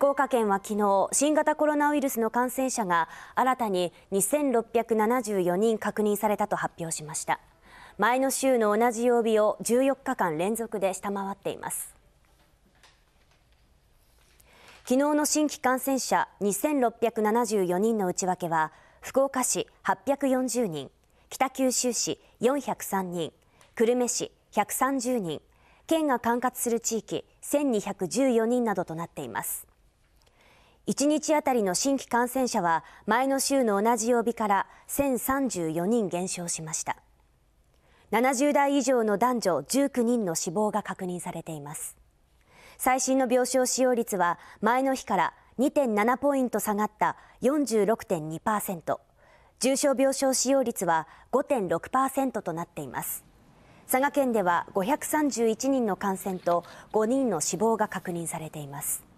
福岡県は昨日新型コロナウイルスの感染者が新たに2674人確認されたと発表しました前の週の同じ曜日を14日間連続で下回っています昨日の新規感染者2674人の内訳は福岡市840人北九州市403人久留米市130人県が管轄する地域1214人などとなっています1日当たりの新規感染者は前の週の同じ曜日から1034人減少しました70代以上の男女19人の死亡が確認されています最新の病床使用率は前の日から2.7ポイント下がった46.2%重症病床使用率は5.6%となっています佐賀県では531人の感染と5人の死亡が確認されています